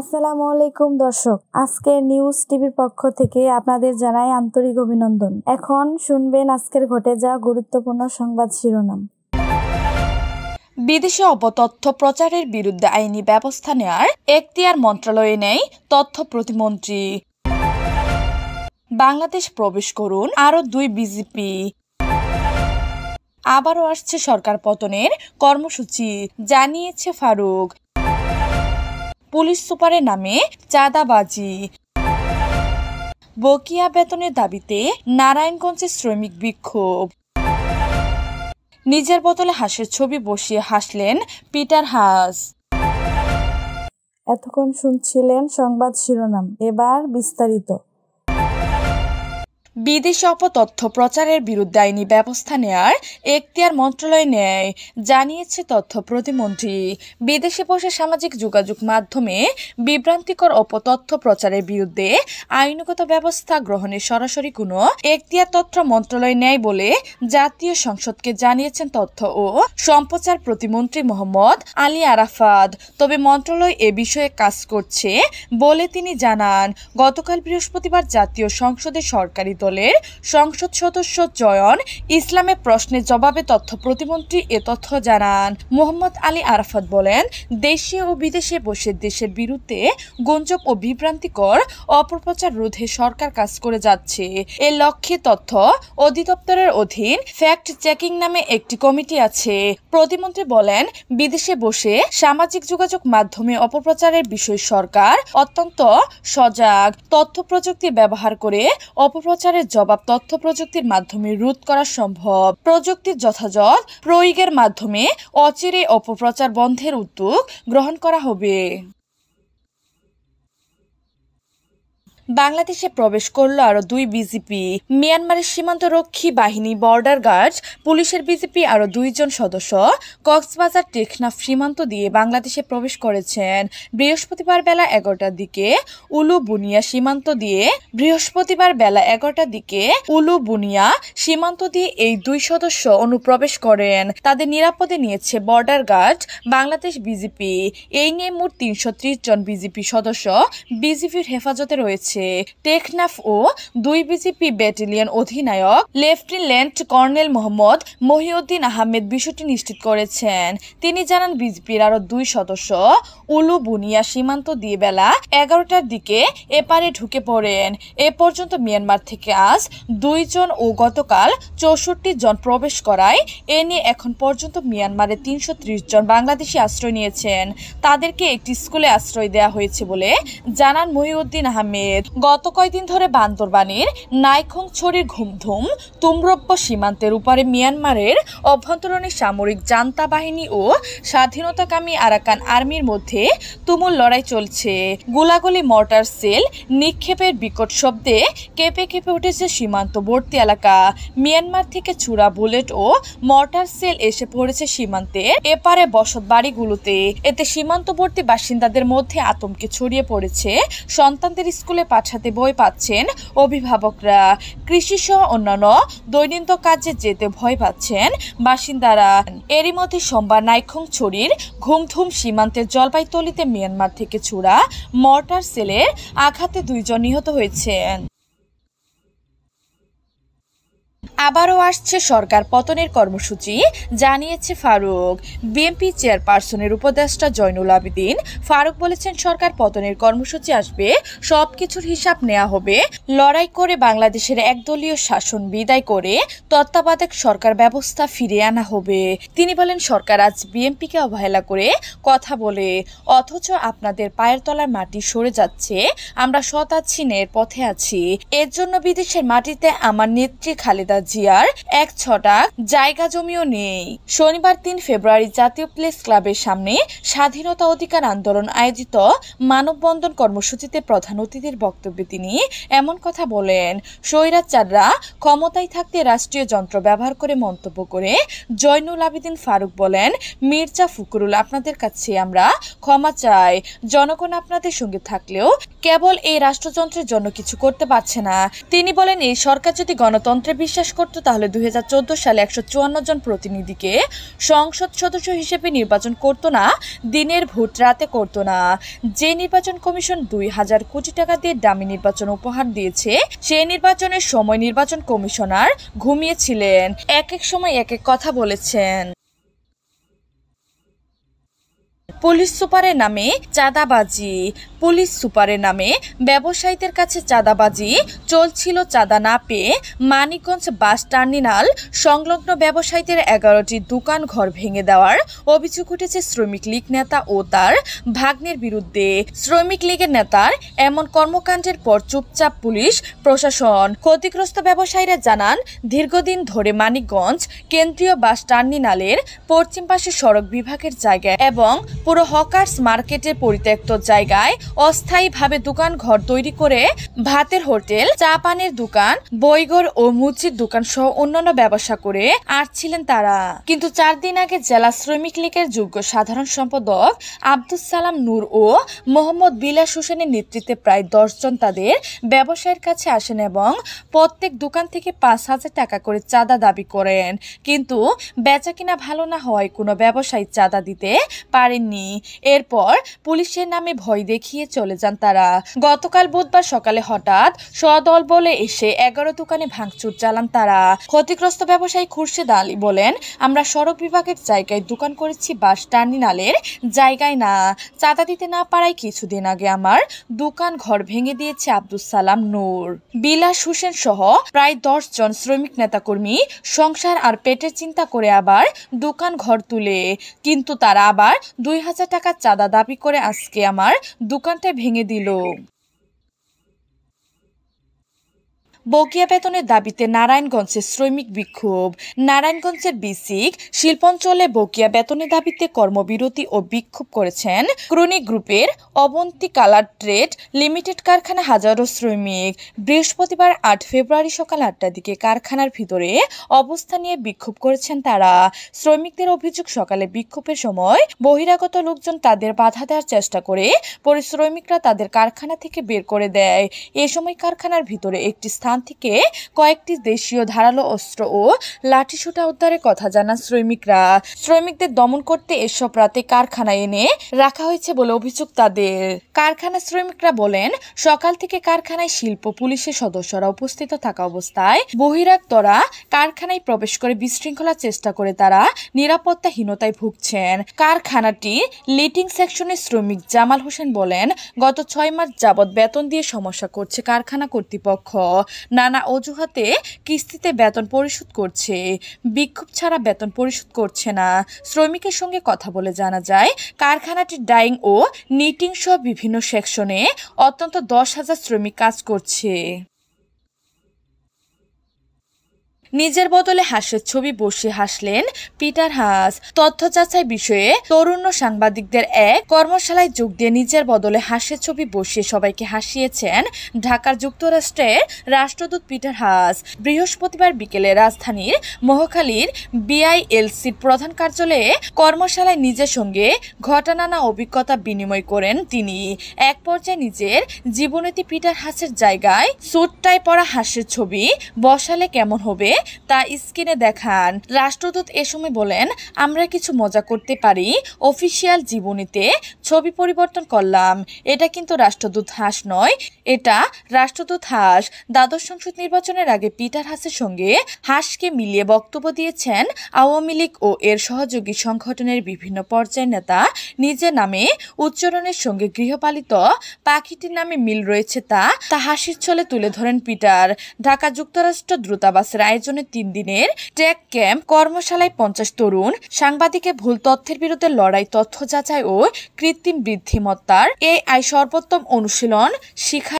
আসসালামু আলাইকুম দর্শক আজকের নিউজ টিভির পক্ষ থেকে আপনাদের জানাই আন্তরিক অভিনন্দন এখন শুনবেন আজকের ঘটে যাওয়া গুরুত্বপূর্ণ সংবাদ শিরোনাম বিদেশে অপতথ্য প্রচারের বিরুদ্ধে আইনি ব্যবস্থা নেয়ার এখতিয়ার মন্ত্রণালয়ে নেই তথ্য প্রতিমন্ত্রী বাংলাদেশ প্রবেশ করুন আরও দুই বিজেপি আবারও আসছে সরকার পতনের কর্মসূচি জানিয়েছে ফারুক পুলিশ সুপারের নামে চাঁদাবাজি বকিয়া বেতনের দাবিতে নারায়ণগঞ্জের শ্রমিক বিক্ষোভ নিজের বোতলে হাসের ছবি বসিয়ে হাসলেন পিটার হাস এতক্ষণ শুনছিলেন সংবাদ শিরোনাম এবার বিস্তারিত বিদেশি অপতথ্য প্রচারের বিরুদ্ধে আইনি ব্যবস্থা নেয়ার এখতিয়ার মন্ত্রণালয় নেয় জানিয়েছে তথ্য প্রতিমন্ত্রী বিদেশে বসে সামাজিক যোগাযোগ মাধ্যমে বিভ্রান্তিকর অপতথ্য প্রচারের বিরুদ্ধে আইনগত ব্যবস্থা গ্রহণের সরাসরি কোনো এখতিয়ার তথ্য মন্ত্রণালয় নেয় বলে জাতীয় সংসদকে জানিয়েছেন তথ্য ও সম্প্রচার প্রতিমন্ত্রী মোহাম্মদ আলী আরাফাত তবে মন্ত্রণালয় এ বিষয়ে কাজ করছে বলে তিনি জানান গতকাল বৃহস্পতিবার জাতীয় সংসদে সরকারি দল তোলে সংসদ সদস্য জয়ন ইসলামে প্রশ্নে জবাবে তথ্য প্রতিমন্ত্রী এ তথ্য জানান মোহাম্মদ আলী আরাফাত বলেন দেশে ও বিদেশে বসে দেশের বিরুদ্ধে গুঞ্জব ও বিভ্রান্তিকর অপপ্রচার রোধে সরকার কাজ করে যাচ্ছে এ লক্ষ্যে তথ্য অধিদপ্তরের অধীন ফ্যাক্ট চেকিং নামে একটি কমিটি আছে প্রতিমন্ত্রী বলেন বিদেশে বসে সামাজিক যোগাযোগ মাধ্যমে অপপ্রচারের বিষয়ে সরকার অত্যন্ত সজাগ তথ্য প্রযুক্তি ব্যবহার করে অপপ্রচার প্রত্যাহারের জবাব তথ্য প্রযুক্তির মাধ্যমে রোধ করা সম্ভব প্রযুক্তির যথাযথ প্রয়োগের মাধ্যমে অচিরে অপপ্রচার বন্ধের উদ্যোগ গ্রহণ করা হবে বাংলাদেশে প্রবেশ করলো আরো দুই বিজিপি মিয়ানমারের সীমান্ত রক্ষী বাহিনী বর্ডার গার্ড পুলিশের বিজিপি আরো দুইজন সদস্য কক্সবাজার টেকনাফ সীমান্ত দিয়ে বাংলাদেশে প্রবেশ করেছেন বৃহস্পতিবার বেলা এগারোটার দিকে উলু বুনিয়া সীমান্ত দিয়ে বৃহস্পতিবার বেলা এগারোটার দিকে উলু বুনিয়া সীমান্ত দিয়ে এই দুই সদস্য অনুপ্রবেশ করেন তাদের নিরাপদে নিয়েছে বর্ডার গার্ড বাংলাদেশ বিজিপি এই নিয়ে মোট তিনশো জন বিজিপি সদস্য বিজিপির হেফাজতে রয়েছে হয়েছে টেকনাফ ও দুই বিজিপি ব্যাটালিয়ন অধিনায়ক লেফটেন্যান্ট কর্নেল মোহাম্মদ মহিউদ্দিন আহমেদ বিষয়টি নিশ্চিত করেছেন তিনি জানান বিজেপির আরো দুই সদস্য উলু বুনিয়া সীমান্ত দিয়ে বেলা এগারোটার দিকে এপারে ঢুকে পড়েন এ পর্যন্ত মিয়ানমার থেকে আজ দুইজন ও গতকাল চৌষট্টি জন প্রবেশ করায় এ নিয়ে এখন পর্যন্ত মিয়ানমারে তিনশো জন বাংলাদেশি আশ্রয় নিয়েছেন তাদেরকে একটি স্কুলে আশ্রয় দেওয়া হয়েছে বলে জানান মহিউদ্দিন আহমেদ গত কয়েকদিন ধরে বান্দরবানের নাইখংছড়ির ঘুমধুম তুম্রব্য সীমান্তের উপরে মিয়ানমারের অভ্যন্তরণে সামরিক জান্তা বাহিনী ও স্বাধীনতাকামী আরাকান আর্মির মধ্যে তুমুল লড়াই চলছে গোলাগুলি মর্টার সেল নিক্ষেপের বিকট শব্দে কেঁপে কেঁপে উঠেছে সীমান্তবর্তী এলাকা মিয়ানমার থেকে চূড়া বুলেট ও মর্টার সেল এসে পড়েছে সীমান্তে এপারে বসত বাড়িগুলোতে এতে সীমান্তবর্তী বাসিন্দাদের মধ্যে আতঙ্কে ছড়িয়ে পড়েছে সন্তানদের স্কুলে পাঠাতে বই পাচ্ছেন অভিভাবকরা কৃষিসহ অন্যান্য দৈনন্দিন কাজে যেতে ভয় পাচ্ছেন বাসিন্দারা এরই মধ্যে সোমবার নাইখং ছড়ির ঘুমধুম সীমান্তে জলপাইতলিতে মিয়ানমার থেকে ছুড়া মর্টার সেলের আঘাতে দুইজন নিহত হয়েছেন আবারও আসছে সরকার পতনের কর্মসূচি জানিয়েছে ফারুক বিএনপি চেয়ারপারসনের উপদেষ্টা জয়নুল আবেদিন ফারুক বলেছেন সরকার পতনের কর্মসূচি আসবে সব কিছুর হিসাব নেওয়া হবে লড়াই করে বাংলাদেশের একদলীয় শাসন বিদায় করে তত্ত্বাবধায়ক সরকার ব্যবস্থা ফিরে আনা হবে তিনি বলেন সরকার আজ বিএনপিকে অবহেলা করে কথা বলে অথচ আপনাদের পায়ের তলায় মাটি সরে যাচ্ছে আমরা সৎ আছি পথে আছি এর জন্য বিদেশের মাটিতে আমার নেত্রী খালেদা জিয়ার এক ছটা জায়গা জমিও নেই শনিবার তিন ফেব্রুয়ারি জাতীয় প্লেস ক্লাবের সামনে স্বাধীনতা অধিকার আন্দোলন আয়োজিত মানববন্ধন কর্মসূচিতে প্রধান অতিথির বক্তব্যে তিনি এমন কথা বলেন স্বৈরাচাররা ক্ষমতায় থাকতে রাষ্ট্রীয় যন্ত্র ব্যবহার করে মন্তব্য করে জয়নুল আবিদিন ফারুক বলেন মির্জা ফুকরুল আপনাদের কাছে আমরা ক্ষমা চাই জনগণ আপনাদের সঙ্গে থাকলেও কেবল এই রাষ্ট্রযন্ত্রের জন্য কিছু করতে পারছে না তিনি বলেন এই সরকার যদি গণতন্ত্রে বিশ্বাস করতো তাহলে দুই সালে একশো জন প্রতিনিধিকে সংসদ সদস্য হিসেবে নির্বাচন করত না দিনের ভোট রাতে করতো না যে নির্বাচন কমিশন দুই হাজার কোটি টাকা দিয়ে দামি নির্বাচন উপহার দিয়েছে সেই নির্বাচনের সময় নির্বাচন কমিশনার ঘুমিয়েছিলেন এক এক সময় এক এক কথা বলেছেন পুলিশ সুপারের নামে চাঁদাবাজি পুলিশ সুপারের নামে ব্যবসায়ীদের কাছে চাঁদাবাজি চলছিল চাঁদা না পেয়ে মানিকগঞ্জ বাস টার্মিনাল সংলগ্ন ব্যবসায়ীদের এগারোটি দোকান ঘর ভেঙে দেওয়ার অভিযোগ উঠেছে শ্রমিক লীগ নেতা ও তার ভাগ্নের বিরুদ্ধে শ্রমিক লীগের নেতার এমন কর্মকাণ্ডের পর চুপচাপ পুলিশ প্রশাসন ক্ষতিগ্রস্ত ব্যবসায়ীরা জানান দীর্ঘদিন ধরে মানিকগঞ্জ কেন্দ্রীয় বাস টার্মিনালের পশ্চিম পাশে সড়ক বিভাগের জায়গায় এবং পুরো হকার্স মার্কেটে পরিত্যক্ত জায়গায় অস্থায়ীভাবে দোকান ঘর তৈরি করে ভাতের হোটেল চা পানের দোকান বইগর ও মুচির দোকান সহ অন্যান্য ব্যবসা করে আসছিলেন তারা কিন্তু চার দিন আগে জেলা শ্রমিক লীগের যোগ্য সাধারণ সম্পাদক আব্দুল সালাম নূর ও মোহাম্মদ বিলাস হোসেনের নেতৃত্বে প্রায় দশজন তাদের ব্যবসায়ের কাছে আসেন এবং প্রত্যেক দোকান থেকে পাঁচ হাজার টাকা করে চাঁদা দাবি করেন কিন্তু বেচা কিনা ভালো না হওয়ায় কোনো ব্যবসায়ী চাঁদা দিতে পারেন পাননি এরপর পুলিশের নামে ভয় দেখিয়ে চলে যান তারা গতকাল বুধবার সকালে হঠাৎ সদল বলে এসে এগারো দোকানে ভাঙচুর চালান তারা ক্ষতিগ্রস্ত ব্যবসায়ী খুরশেদ আলী বলেন আমরা সড়ক বিভাগের জায়গায় দোকান করেছি বাস টার্মিনালের জায়গায় না চাঁদা দিতে না পারায় কিছুদিন আগে আমার দোকান ঘর ভেঙে দিয়েছে আব্দুল সালাম নূর বিলাস হোসেন সহ প্রায় দশ জন শ্রমিক নেতা কর্মী সংসার আর পেটের চিন্তা করে আবার দোকান ঘর তুলে কিন্তু তারা আবার দুই দুই হাজার টাকা চাঁদা দাবি করে আজকে আমার দোকানটা ভেঙে দিল বকিয়া বেতনের দাবিতে নারায়ণগঞ্জের শ্রমিক বিক্ষোভ নারায়ণগঞ্জের বিসিক শিল্পাঞ্চলে বকিয়া বেতনের দাবিতে কর্মবিরতি ও বিক্ষোভ করেছেন ক্রনিক গ্রুপের অবন্তি কালার ট্রেড লিমিটেড কারখানা হাজারো শ্রমিক বৃহস্পতিবার আট ফেব্রুয়ারি সকাল আটটার দিকে কারখানার ভিতরে অবস্থা নিয়ে বিক্ষোভ করেছেন তারা শ্রমিকদের অভিযোগ সকালে বিক্ষোভের সময় বহিরাগত লোকজন তাদের বাধা দেওয়ার চেষ্টা করে পরে শ্রমিকরা তাদের কারখানা থেকে বের করে দেয় এ সময় কারখানার ভিতরে একটি স্থান স্থান থেকে কয়েকটি দেশীয় ধারালো অস্ত্র ও লাঠিসোঁটা উদ্ধারের কথা জানান শ্রমিকরা শ্রমিকদের দমন করতে এসব রাতে কারখানা এনে রাখা হয়েছে বলে অভিযোগ তাদের কারখানা শ্রমিকরা বলেন সকাল থেকে কারখানায় শিল্প পুলিশের সদস্যরা উপস্থিত থাকা অবস্থায় বহিরাক্তরা কারখানায় প্রবেশ করে বিশৃঙ্খলার চেষ্টা করে তারা নিরাপত্তাহীনতায় ভুগছেন কারখানাটি লিটিং সেকশনের শ্রমিক জামাল হোসেন বলেন গত ছয় মাস যাবৎ বেতন দিয়ে সমস্যা করছে কারখানা কর্তৃপক্ষ নানা অজুহাতে কিস্তিতে বেতন পরিশোধ করছে বিক্ষোভ ছাড়া বেতন পরিশোধ করছে না শ্রমিকের সঙ্গে কথা বলে জানা যায় কারখানাটির ডাইং ও নিটিং সহ বিভিন্ন সেকশনে অত্যন্ত দশ হাজার শ্রমিক কাজ করছে নিজের বদলে হাসের ছবি বসে হাসলেন পিটার হাস তথ্য যাচাই বিষয়ে তরুণ সাংবাদিকদের এক কর্মশালায় যোগ দিয়ে নিজের বদলে হাসের ছবি বসিয়ে সবাইকে হাসিয়েছেন ঢাকার যুক্তরাষ্ট্রের রাষ্ট্রদূত পিটার হাস বৃহস্পতিবার বিকেলে রাজধানীর মহাখালীর বিআইএলসির প্রধান কার্যালয়ে কর্মশালায় নিজের সঙ্গে না অভিজ্ঞতা বিনিময় করেন তিনি এক পর্যায়ে নিজের জীবনীতি পিটার হাসের জায়গায় টাই পরা হাসের ছবি বসালে কেমন হবে তা স্ক্রিনে দেখান রাষ্ট্রদূত এ সময় বলেন আমরা কিছু মজা করতে পারি অফিসিয়াল জীবনীতে ছবি পরিবর্তন করলাম এটা কিন্তু রাষ্ট্রদূত হাস নয় এটা রাষ্ট্রদূত হাস দ্বাদশ সংসদ নির্বাচনের আগে পিটার হাসের সঙ্গে হাসকে মিলিয়ে বক্তব্য দিয়েছেন আওয়ামী লীগ ও এর সহযোগী সংগঠনের বিভিন্ন পর্যায়ের নেতা নিজের নামে উচ্চারণের সঙ্গে গৃহপালিত পাখিটির নামে মিল রয়েছে তা তা হাসির ছলে তুলে ধরেন পিটার ঢাকা যুক্তরাষ্ট্র দ্রুতাবাসের আয়োজন আয়োজনে তিন দিনের টেক ক্যাম্প কর্মশালায় পঞ্চাশ তরুণ সাংবাদিকে ভুল তথ্যের বিরুদ্ধে লড়াই তথ্য যাচাই ও কৃত্রিম বৃদ্ধিমত্তার এ আই সর্বোত্তম অনুশীলন শিখা